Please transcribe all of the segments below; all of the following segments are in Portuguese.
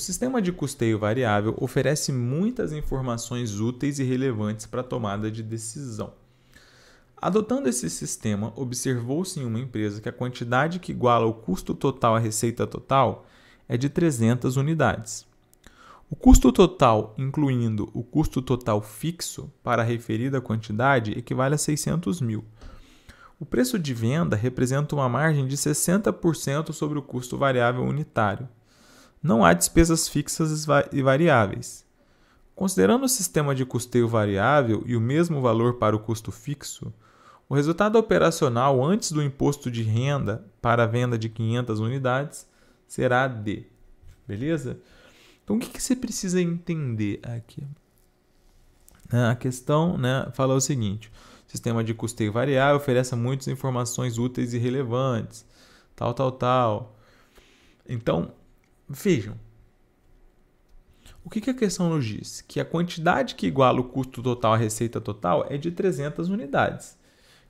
sistema de custeio variável oferece muitas informações úteis e relevantes para a tomada de decisão. Adotando esse sistema, observou-se em uma empresa que a quantidade que iguala o custo total à receita total é de 300 unidades. O custo total, incluindo o custo total fixo para a referida quantidade, equivale a 600 mil. O preço de venda representa uma margem de 60% sobre o custo variável unitário não há despesas fixas e variáveis. Considerando o sistema de custeio variável e o mesmo valor para o custo fixo, o resultado operacional antes do imposto de renda para a venda de 500 unidades será D. Beleza? Então, o que, você precisa entender aqui? Ah, a questão né, fala o seguinte: o sistema de custeio variável oferece muitas informações úteis e relevantes, tal, tal, tal. Então, Vejam. O que, que a questão nos diz? Que a quantidade que iguala o custo total à receita total é de 300 unidades.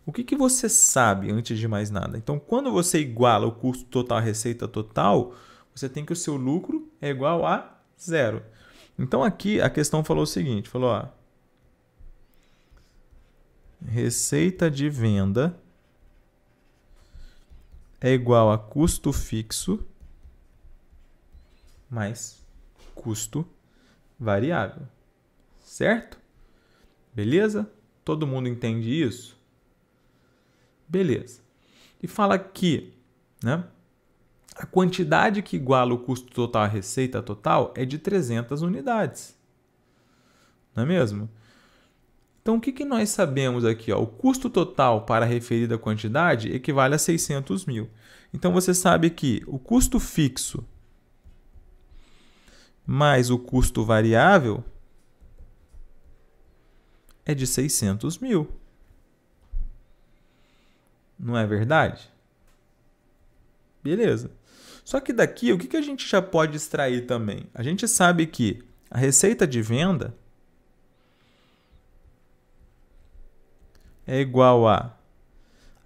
O que, que você sabe antes de mais nada? Então, quando você iguala o custo total à receita total, você tem que o seu lucro é igual a zero. Então, aqui a questão falou o seguinte: falou, ó, receita de venda é igual a custo fixo mais custo variável. Certo? Beleza? Todo mundo entende isso? Beleza. E fala que né, a quantidade que iguala o custo total à receita total é de 300 unidades. Não é mesmo? Então, o que, que nós sabemos aqui? Ó? O custo total para a referida quantidade equivale a 600 mil. Então, você sabe que o custo fixo mais o custo variável é de 600 mil. Não é verdade? Beleza. Só que daqui, o que a gente já pode extrair também? A gente sabe que a receita de venda é igual a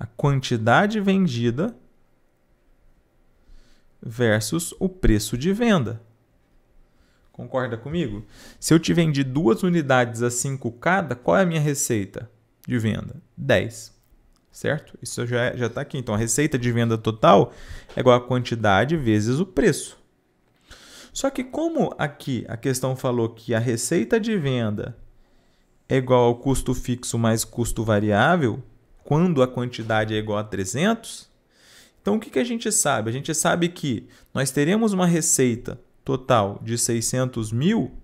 a quantidade vendida versus o preço de venda. Concorda comigo? Se eu te vendi duas unidades a 5 cada, qual é a minha receita de venda? 10. Certo? Isso já está é, já tá aqui. Então, a receita de venda total é igual a quantidade vezes o preço. Só que como aqui a questão falou que a receita de venda é igual ao custo fixo mais custo variável, quando a quantidade é igual a 300, então o que, que a gente sabe? A gente sabe que nós teremos uma receita total de 600 mil,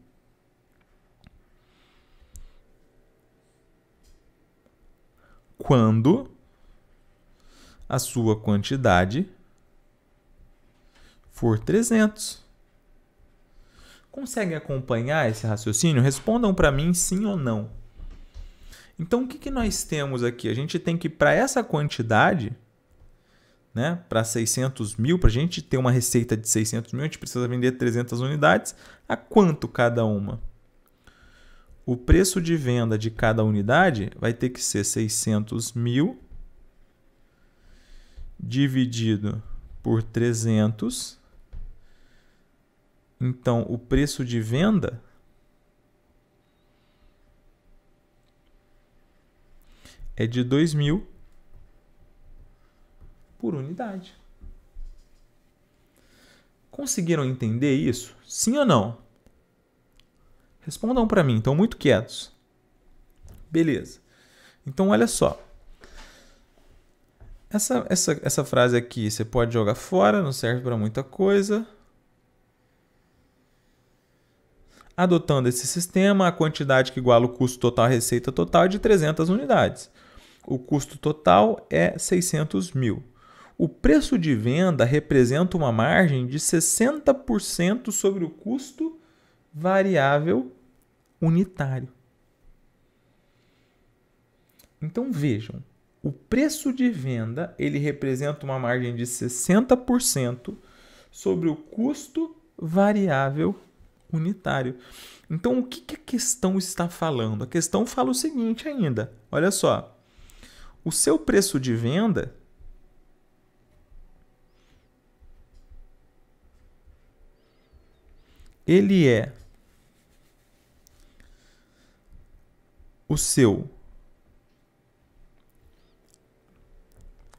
quando a sua quantidade for 300. Consegue acompanhar esse raciocínio? Respondam para mim sim ou não. Então, o que, que nós temos aqui? A gente tem que, para essa quantidade, né, para 600 mil, para a gente ter uma receita de 600 mil, a gente precisa vender 300 unidades. A quanto cada uma? O preço de venda de cada unidade vai ter que ser 600 mil dividido por 300. Então, o preço de venda é de 2 mil por unidade. Conseguiram entender isso? Sim ou não? Respondam para mim, estão muito quietos. Beleza. Então, olha só. Essa, essa, essa frase aqui você pode jogar fora, não serve para muita coisa. Adotando esse sistema, a quantidade que iguala o custo total à receita total é de 300 unidades. O custo total é 600 mil o preço de venda representa uma margem de 60% sobre o custo variável unitário. Então vejam, o preço de venda ele representa uma margem de 60% sobre o custo variável unitário. Então o que, que a questão está falando? A questão fala o seguinte ainda, olha só. O seu preço de venda ele é o seu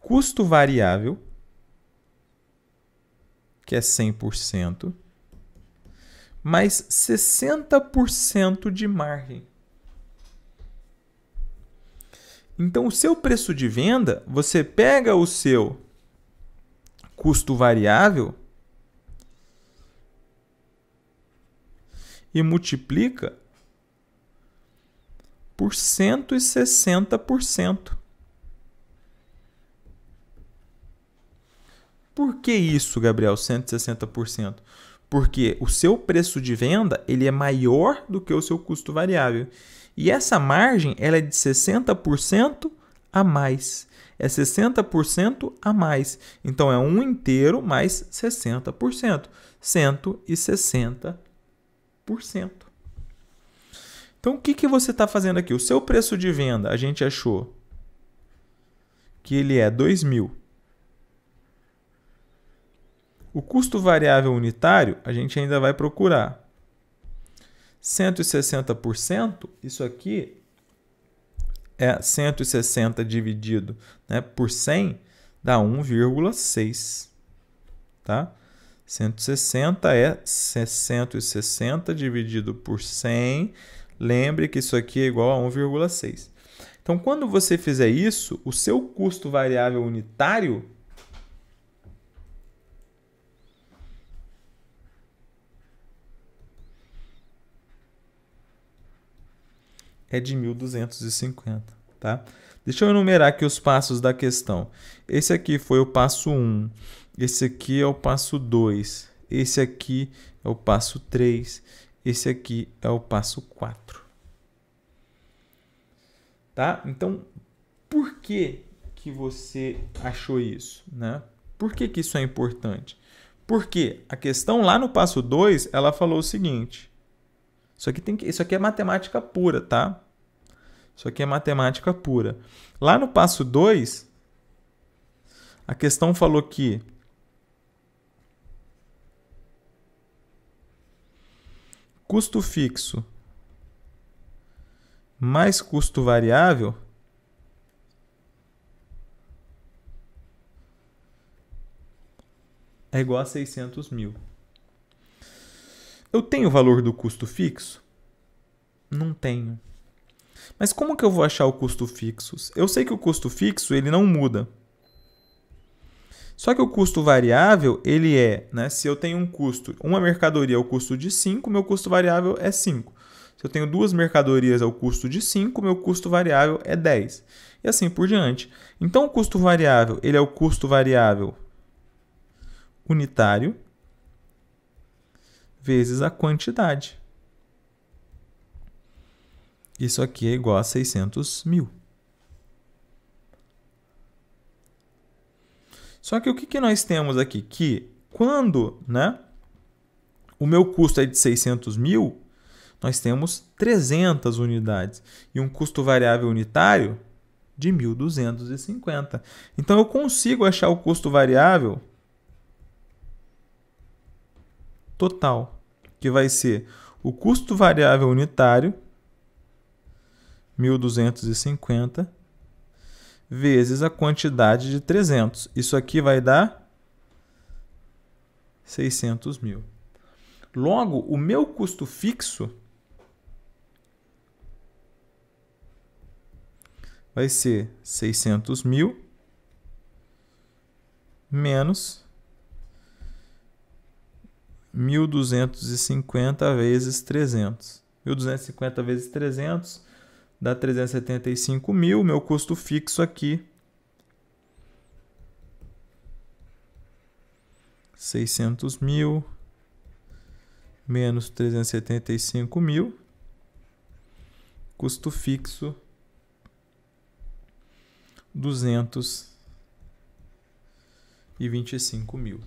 custo variável, que é 100%, mais 60% de margem. Então, o seu preço de venda, você pega o seu custo variável e multiplica por 160%. Por que isso, Gabriel, 160%? Porque o seu preço de venda ele é maior do que o seu custo variável. E essa margem ela é de 60% a mais. É 60% a mais. Então é 1 inteiro mais 60%. 160%. 4%. Então, o que, que você está fazendo aqui? O seu preço de venda, a gente achou que ele é 2 mil. O custo variável unitário, a gente ainda vai procurar. 160%, isso aqui é 160 dividido né, por 100, dá 1,6. Tá? 160 é 660 dividido por 100. Lembre que isso aqui é igual a 1,6. Então, quando você fizer isso, o seu custo variável unitário é de 1.250, tá? Deixa eu enumerar aqui os passos da questão. Esse aqui foi o passo 1. Esse aqui é o passo 2. Esse aqui é o passo 3. Esse aqui é o passo 4. Tá? Então, por que, que você achou isso? Né? Por que, que isso é importante? Porque a questão lá no passo 2, ela falou o seguinte. Isso aqui, tem que, isso aqui é matemática pura, tá? Isso aqui é matemática pura. Lá no passo 2, a questão falou que custo fixo mais custo variável é igual a 600 mil. Eu tenho o valor do custo fixo? Não tenho. Mas como que eu vou achar o custo fixo? Eu sei que o custo fixo ele não muda. Só que o custo variável, ele é, né, se eu tenho um custo, uma mercadoria é o custo de 5, meu custo variável é 5. Se eu tenho duas mercadorias ao custo de 5, meu custo variável é 10. E assim por diante. Então, o custo variável ele é o custo variável unitário vezes a quantidade. Isso aqui é igual a 600 mil. Só que o que, que nós temos aqui? Que quando né, o meu custo é de 600 mil, nós temos 300 unidades e um custo variável unitário de 1.250. Então eu consigo achar o custo variável total, que vai ser o custo variável unitário 1.250 vezes a quantidade de 300. Isso aqui vai dar 600 mil. Logo, o meu custo fixo vai ser 600 mil menos 1.250 vezes 300. 1.250 vezes 300 dá 375 mil. Meu custo fixo aqui, 600 mil, menos 375 mil. Custo fixo, 225 mil.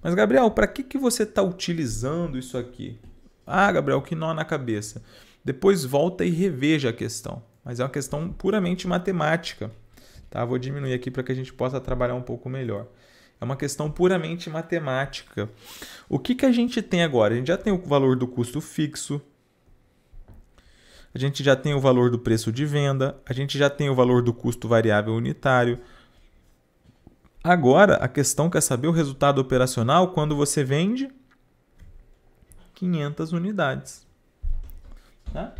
Mas, Gabriel, para que, que você está utilizando isso aqui? Ah, Gabriel, que nó na cabeça. Depois volta e reveja a questão, mas é uma questão puramente matemática. Tá? Vou diminuir aqui para que a gente possa trabalhar um pouco melhor. É uma questão puramente matemática. O que, que a gente tem agora? A gente já tem o valor do custo fixo, a gente já tem o valor do preço de venda, a gente já tem o valor do custo variável unitário. Agora, a questão quer saber o resultado operacional quando você vende 500 unidades. Né?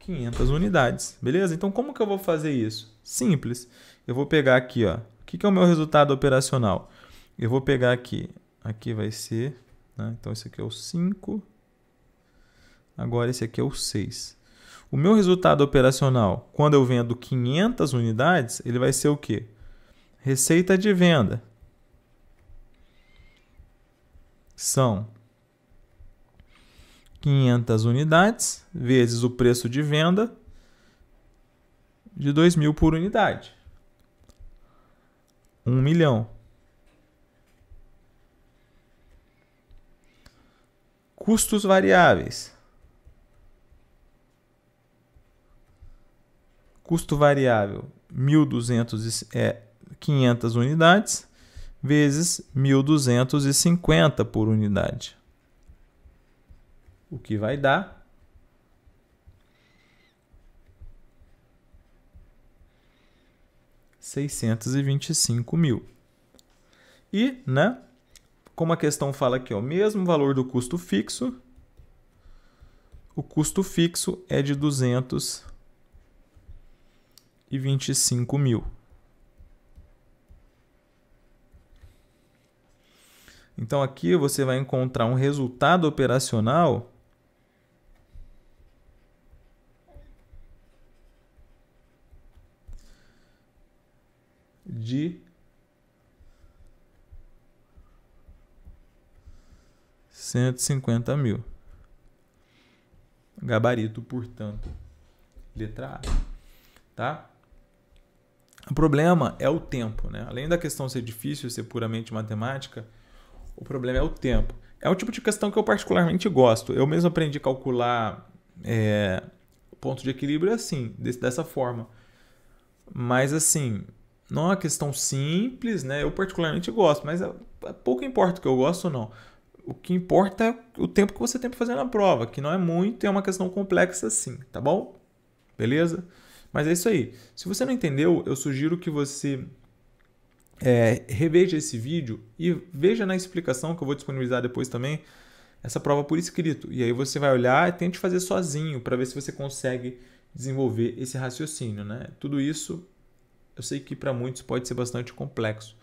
500 unidades, beleza? Então, como que eu vou fazer isso? Simples. Eu vou pegar aqui, ó. O que, que é o meu resultado operacional? Eu vou pegar aqui. Aqui vai ser... Né? Então, esse aqui é o 5. Agora, esse aqui é o 6. O meu resultado operacional, quando eu vendo 500 unidades, ele vai ser o quê? Receita de venda. São 500 unidades vezes o preço de venda de 2 mil por unidade. 1 um milhão. Custos variáveis. Custo variável 1.200 é 500 unidades vezes 1.250 por unidade o que vai dar seiscentos e vinte e cinco mil. E, né, como a questão fala aqui, o mesmo valor do custo fixo, o custo fixo é de duzentos e vinte e cinco mil. Então aqui você vai encontrar um resultado operacional de cento e cinquenta mil. Gabarito, portanto, letra A, tá? O problema é o tempo, né? Além da questão ser difícil, ser puramente matemática, o problema é o tempo. É um tipo de questão que eu particularmente gosto. Eu mesmo aprendi a calcular é, ponto de equilíbrio é assim, dessa forma. Mas assim, não é uma questão simples, né? Eu particularmente gosto, mas é, é pouco importa o que eu gosto ou não. O que importa é o tempo que você tem para fazer na prova, que não é muito e é uma questão complexa sim, tá bom? Beleza? Mas é isso aí. Se você não entendeu, eu sugiro que você é, reveja esse vídeo e veja na explicação que eu vou disponibilizar depois também essa prova por escrito. E aí você vai olhar e tente fazer sozinho para ver se você consegue desenvolver esse raciocínio, né? Tudo isso eu sei que para muitos pode ser bastante complexo,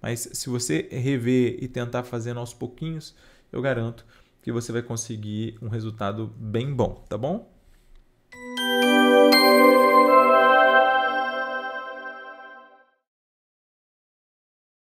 mas se você rever e tentar fazer aos pouquinhos, eu garanto que você vai conseguir um resultado bem bom, tá bom?